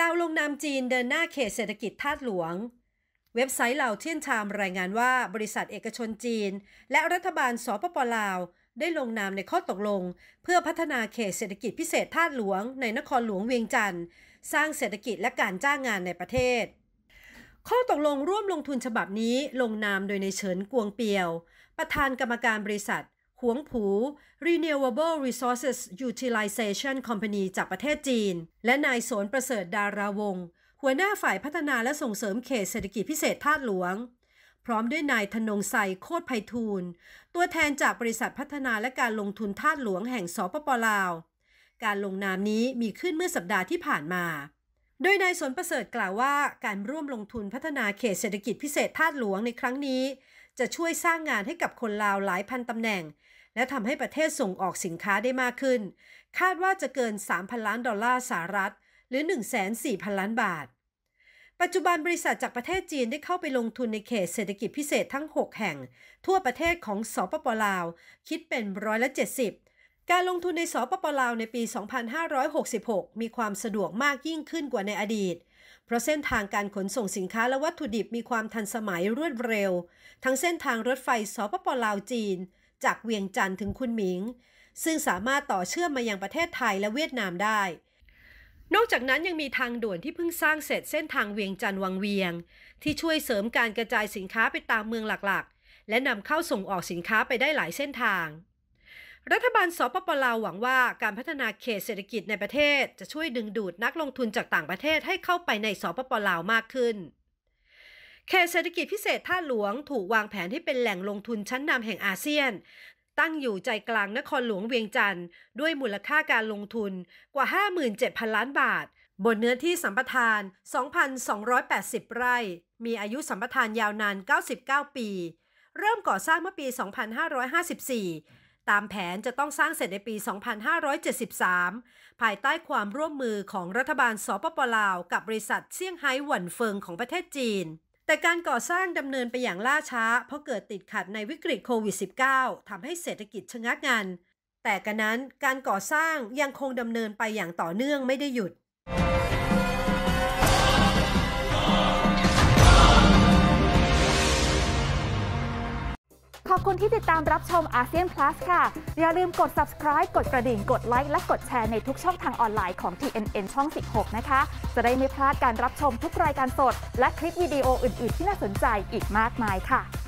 ลาวลงนามจีนเดินหน้าเขตเศรษฐกิจทาตหลวง เว็บไซต์เลาเที่ยนชามรายงานว่าบริษัทเอกชนจีน และรัฐบาลสปปลาว ได้ลงนามในข้อตกลง เพื่อพัฒนาเขตเศรษฐกิจพิเศษทาตหลวงในนครหลวงเวียงจันทร์สร้างเศรษฐกิจและการจ้างงานในประเทศ ข้อตกลงร่วมลงทุนฉบับนี้ลงนามโดยในเฉินกวงเปียว ประธานกรรมการบริษัทวงผู Renewable Resources Utilization Company จากประเทศจีน และนายสนประเสริฐดาราวงศ์หัวหน้าฝ่ายพัฒนาและส่งเสริมเขตเศรษฐกิจพิเศษทาดหลวง พร้อมด้วยนายธนงไซโคตรไพฑูรย์ตัวแทนจากบริษัทพัฒนาและการลงทุนทาหลวงแห่งสปปลาว การลงนามนี้มีขึ้นเมื่อสัปดาห์ที่ผ่านมา โดยนายสนประเสริฐกล่าวว่า การร่วมลงทุนพัฒนาเขตเศรษฐกิจพิเศษทาหลวงในครั้งนี้จะช่วยสร้างงานให้กับคนลาวหลายพันตำแหน่ง และทำให้ประเทศส่งออกสินค้าได้มากขึ้น คาดว่าจะเกิน 3,000 ล้านดอลลาร์สหรัฐหรือ1,400,000 ล้านบาท ปัจจุบันบริษัทจากประเทศจีนได้เข้าไปลงทุนในเขตเศรษฐกิจพิเศษทั้ง 6 แห่ง ทั่วประเทศของสอปปลาวคิดเป็นร้อยละ 70 การลงทุนในสปปลาวในปี 2566 มีความสะดวกมากยิ่งขึ้นกว่าในอดีตเพราะเส้นทางการขนส่งสินค้าและวัตถุดิบมีความทันสมัยรวดเร็ว ทั้งเส้นทางรถไฟสปปลาวจีน จากเวียงจันทร์ถึงคุนหมิง ซึ่งสามารถต่อเชื่อมมายังประเทศไทยและเวียดนามได้ นอกจากนั้นยังมีทางด่วนที่เพิ่งสร้างเสร็จเส้นทางเวียงจันทร์วังเวียง ที่ช่วยเสริมการกระจายสินค้าไปตามเมืองหลักๆ และนำเข้าส่งออกสินค้าไปได้หลายเส้นทางรัฐบาลสปปลาวหวังว่าการพัฒนาเขตเศรษฐกิจในประเทศจะช่วยดึงดูดนักลงทุนจากต่างประเทศให้เข้าไปในสปปลาวมากขึ้น เขตเศรษฐกิจพิเศษท่าหลวงถูกวางแผนให้เป็นแหล่งลงทุนชั้นนำแห่งอาเซียน ตั้งอยู่ใจกลางนครหลวงเวียงจันทร์ด้วยมูลค่าการลงทุนกว่า 57,000ล้านบาท บนเนื้อที่สัมปทาน 2,280 ไร่ มีอายุสัมปทานยาวนาน99 ปี เริ่มก่อสร้างเมื่อปี 2554ตามแผนจะต้องสร้างเสร็จในปี 2573 ภายใต้ความร่วมมือของรัฐบาลสปปลาวกับบริษัทเซี่ยงไฮ้หวันเฟิงของประเทศจีน แต่การก่อสร้างดำเนินไปอย่างล่าช้าเพราะเกิดติดขัดในวิกฤตโควิด -19 ทำให้เศรษฐกิจชะงักงนัน แต่กันั้นการก่อสร้างยังคงดำเนินไปอย่างต่อเนื่องไม่ได้หยุดขอบคุณที่ติดตามรับชมอาเซียนพลัสค่ะ อย่าลืมกด subscribe กดกระดิ่ง กดไลค์และกดแชร์ในทุกช่องทางออนไลน์ของ TNN ช่อง 16 นะคะ จะได้ไม่พลาดการรับชมทุกรายการสดและคลิปวิดีโออื่น ๆ ที่น่าสนใจอีกมากมายค่ะ